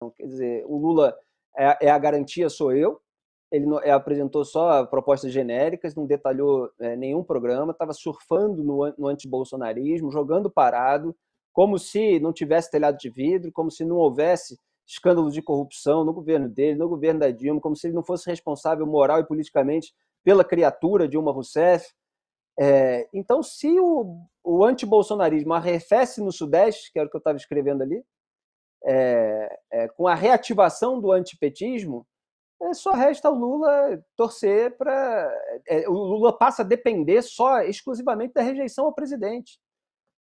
Então, quer dizer, o Lula é, é a garantia, sou eu. Ele não, é, apresentou só propostas genéricas, não detalhou é, nenhum programa, estava surfando no, no antibolsonarismo, jogando parado, como se não tivesse telhado de vidro, como se não houvesse escândalo de corrupção no governo dele, no governo da Dilma, como se ele não fosse responsável moral e politicamente pela criatura Dilma Rousseff. É, então, se o, o antibolsonarismo arrefece no Sudeste, que era o que eu estava escrevendo ali, é, é, com a reativação do antipetismo, é, só resta o Lula torcer para. o Lula passa a depender só, exclusivamente, da rejeição ao presidente.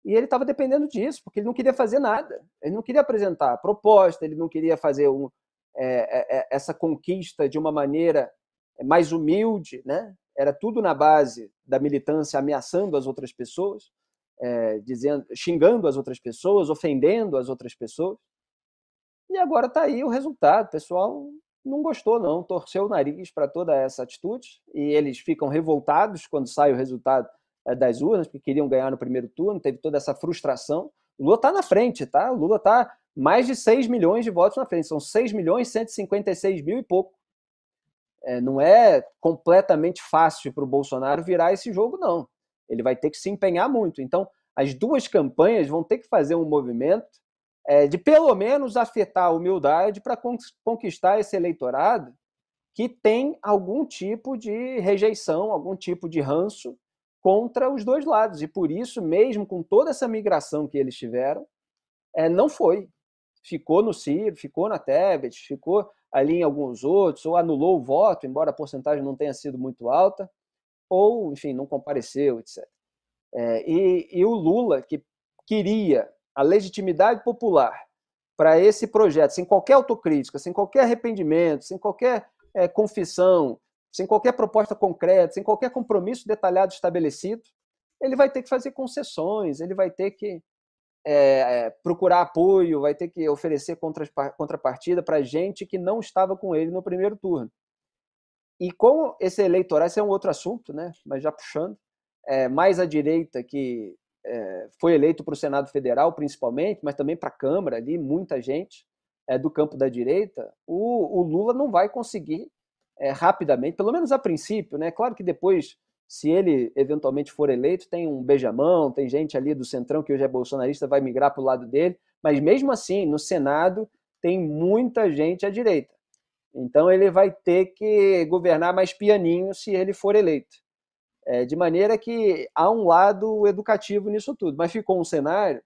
E ele estava dependendo disso, porque ele não queria fazer nada. Ele não queria apresentar proposta, ele não queria fazer um, essa conquista de uma maneira mais humilde, né? Era tudo na base da militância ameaçando as outras pessoas, é, dizendo, xingando as outras pessoas, ofendendo as outras pessoas. E agora está aí o resultado. O pessoal não gostou, não, torceu o nariz para toda essa atitude. E eles ficam revoltados quando sai o resultado eh, das urnas, porque queriam ganhar no primeiro turno, teve toda essa frustração. O Lula está na frente, tá? O Lula está mais de 6 milhões de votos na frente, são 6 milhões 156 mil e pouco. É, não é completamente fácil para o Bolsonaro virar esse jogo, não. Ele vai ter que se empenhar muito. Então, as duas campanhas vão ter que fazer um movimento é, de pelo menos afetar a humildade para conquistar esse eleitorado que tem algum tipo de rejeição, algum tipo de ranço contra os dois lados. E por isso, mesmo com toda essa migração que eles tiveram, é, não foi. Ficou no Ciro, ficou na Tebet, ficou ali em alguns outros, ou anulou o voto, embora a porcentagem não tenha sido muito alta, ou, enfim, não compareceu, etc. É, e, e o Lula, que queria a legitimidade popular para esse projeto, sem qualquer autocrítica, sem qualquer arrependimento, sem qualquer é, confissão, sem qualquer proposta concreta, sem qualquer compromisso detalhado estabelecido, ele vai ter que fazer concessões, ele vai ter que é, procurar apoio, vai ter que oferecer contrapartida para gente que não estava com ele no primeiro turno. E como esse eleitoral, esse é um outro assunto, né? mas já puxando, é, mais à direita que é, foi eleito para o Senado Federal, principalmente, mas também para a Câmara ali, muita gente é, do campo da direita, o, o Lula não vai conseguir é, rapidamente, pelo menos a princípio, né? Claro que depois, se ele eventualmente for eleito, tem um beijamão, tem gente ali do Centrão que hoje é bolsonarista, vai migrar para o lado dele, mas mesmo assim, no Senado tem muita gente à direita. Então ele vai ter que governar mais pianinho se ele for eleito. É, de maneira que há um lado educativo nisso tudo, mas ficou um cenário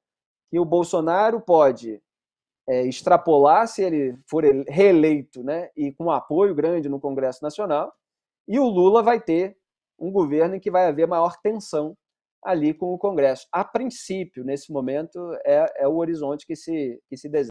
que o Bolsonaro pode é, extrapolar se ele for reeleito, né, e com apoio grande no Congresso Nacional, e o Lula vai ter um governo em que vai haver maior tensão ali com o Congresso. A princípio, nesse momento, é, é o horizonte que se, que se desenha.